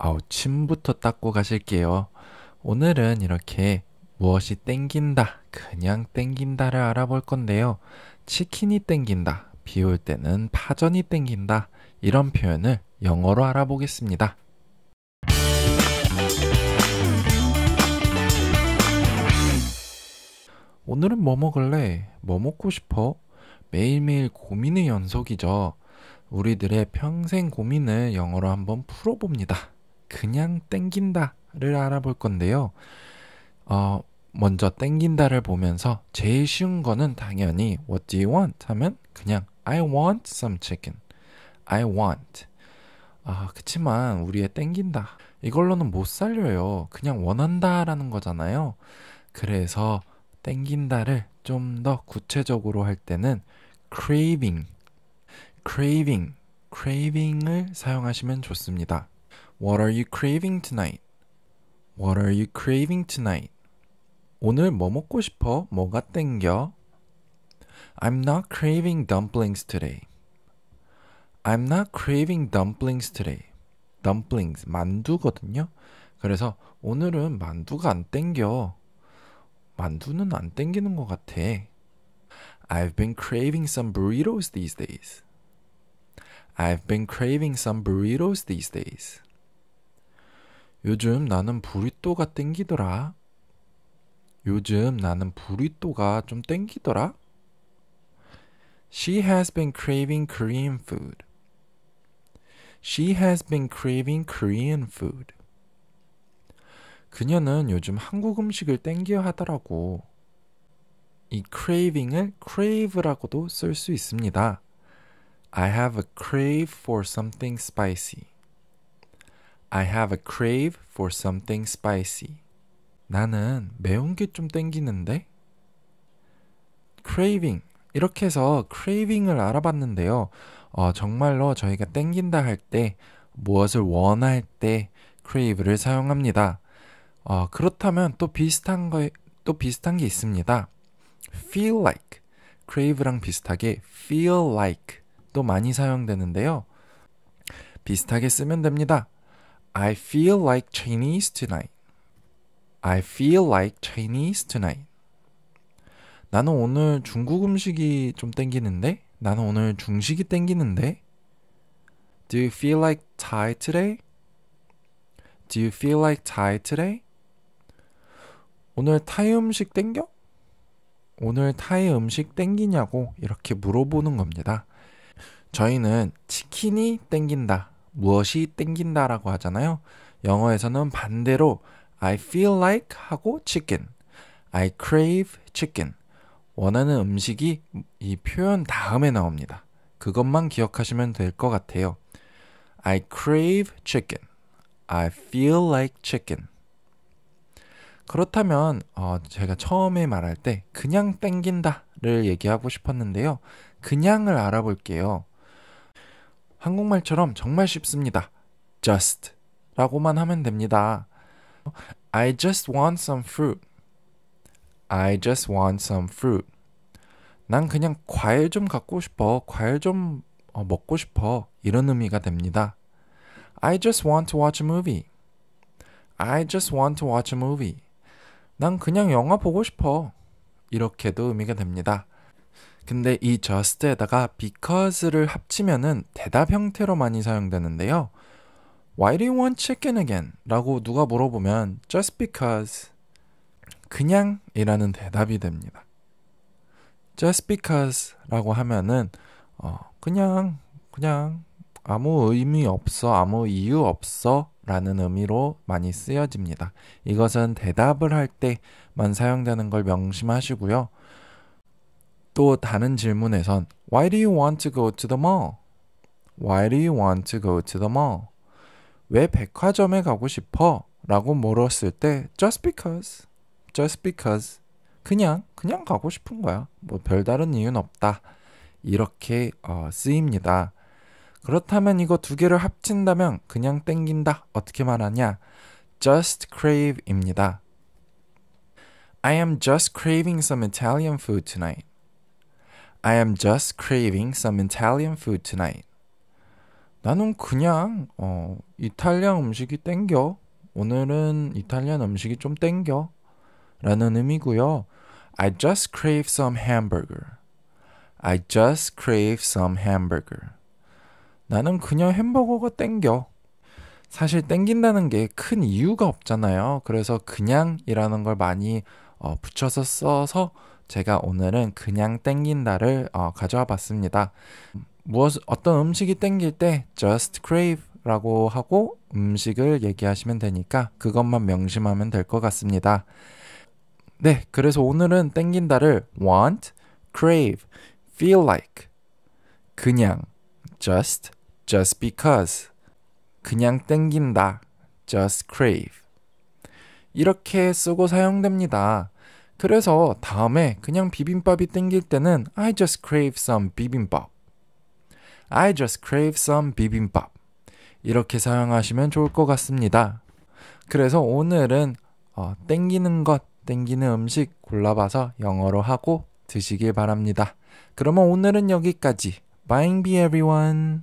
아우 침부터 닦고 가실게요. 오늘은 이렇게 무엇이 땡긴다, 그냥 땡긴다를 알아볼 건데요. 치킨이 땡긴다, 비올 때는 파전이 땡긴다, 이런 표현을 영어로 알아보겠습니다. 오늘은 뭐 먹을래? 뭐 먹고 싶어? 매일매일 고민의 연속이죠. 우리들의 평생 고민을 영어로 한번 풀어봅니다. 그냥 땡긴다를 알아볼 건데요. 어, 먼저 땡긴다를 보면서 제일 쉬운 거는 당연히 what do you want 하면 그냥 I want some chicken. I want. 아, 그치만 우리의 땡긴다. 이걸로는 못 살려요. 그냥 원한다라는 거잖아요. 그래서 땡긴다를 좀 더 구체적으로 할 때는 craving, craving, craving을 사용하시면 좋습니다. What are you craving tonight? What are you craving tonight? 오늘 뭐 먹고 싶어? 뭐가 땡겨? I'm not craving dumplings today. I'm not craving dumplings today. dumplings 만두거든요. 그래서 오늘은 만두가 안 땡겨. 만두는 안 땡기는 것 같아. I've been craving some burritos these days. I've been craving some burritos these days. 요즘 나는 부리또가 땡기더라. 요즘 나는 부리또가 좀 땡기더라. She has been craving Korean food. She has been craving Korean food. 그녀는 요즘 한국 음식을 땡겨 하더라고. 이 craving을 crave라고도 쓸 수 있습니다. I have a crave for something spicy. I have a crave for something spicy. 나는 매운 게 좀 땡기는데? craving. 이렇게 해서 craving을 알아봤는데요. 어, 정말로 저희가 땡긴다 할 때, 무엇을 원할 때 crave를 사용합니다. 어, 그렇다면 또 비슷한 거에, 또 비슷한 게 있습니다. feel like. crave랑 비슷하게 feel like 또 많이 사용되는데요. 비슷하게 쓰면 됩니다. I feel like Chinese tonight. I feel like Chinese tonight. 나는 오늘 중국 음식이 좀 땡기는데? 나는 오늘 중식이 땡기는데? Do you feel like Thai today? Do you feel like Thai today? 오늘 타이 음식 땡겨? 오늘 타이 음식 땡기냐고 이렇게 물어보는 겁니다. 저희는 치킨이 땡긴다 무엇이 땡긴다라고 하잖아요. 영어에서는 반대로 I feel like 하고 chicken, I crave chicken. 원하는 음식이 이 표현 다음에 나옵니다. 그것만 기억하시면 될 것 같아요. I crave chicken. I feel like chicken. 그렇다면 어, 제가 처음에 말할 때 그냥 땡긴다를 얘기하고 싶었는데요. 그냥을 알아볼게요. 한국말처럼 정말 쉽습니다. just 라고만 하면 됩니다. I just want some fruit. I just want some fruit. 난 그냥 과일 좀 갖고 싶어. 과일 좀 먹고 싶어. 이런 의미가 됩니다. I just want to watch a movie. I just want to watch a movie. 난 그냥 영화 보고 싶어. 이렇게도 의미가 됩니다. 근데 이 just에다가 because를 합치면은 대답 형태로 많이 사용되는데요. Why do you want chicken again? 라고 누가 물어보면 just because 그냥 이라는 대답이 됩니다. just because 라고 하면은 어, 그냥 그냥 아무 의미 없어 아무 이유 없어 라는 의미로 많이 쓰여집니다. 이것은 대답을 할 때만 사용되는 걸 명심하시고요. 또 다른 질문에선 Why do you want to go to the mall? Why do you want to go to the mall? 왜 백화점에 가고 싶어? 라고 물었을 때 just because just because 그냥 그냥 가고 싶은 거야. 뭐 별다른 이유는 없다. 이렇게 어, 쓰입니다. 그렇다면 이거 두 개를 합친다면 그냥 땡긴다. 어떻게 말하냐? just crave입니다. I am just craving some Italian food tonight. I am just craving some Italian food tonight. 나는 그냥 어, 이탈리안 음식이 땡겨. 오늘은 이탈리안 음식이 좀 땡겨. 라는 의미고요. I just crave some hamburger. I just crave some hamburger. 나는 그냥 햄버거가 땡겨. 사실 땡긴다는 게 큰 이유가 없잖아요. 그래서 그냥이라는 걸 많이 어, 붙여서 써서 제가 오늘은 그냥 땡긴다를 어, 가져와 봤습니다. 무엇 어떤 음식이 땡길 때 just crave라고 하고 음식을 얘기하시면 되니까 그것만 명심하면 될 것 같습니다. 네, 그래서 오늘은 땡긴다를 want, crave, feel like 그냥 just just because 그냥 땡긴다 just crave 이렇게 쓰고 사용됩니다. 그래서 다음에 그냥 비빔밥이 땡길 때는 I just crave some 비빔밥. I just crave some 비빔밥. 이렇게 사용하시면 좋을 것 같습니다. 그래서 오늘은 어, 땡기는 것, 땡기는 음식 골라봐서 영어로 하고 드시길 바랍니다. 그러면 오늘은 여기까지. Bye everyone.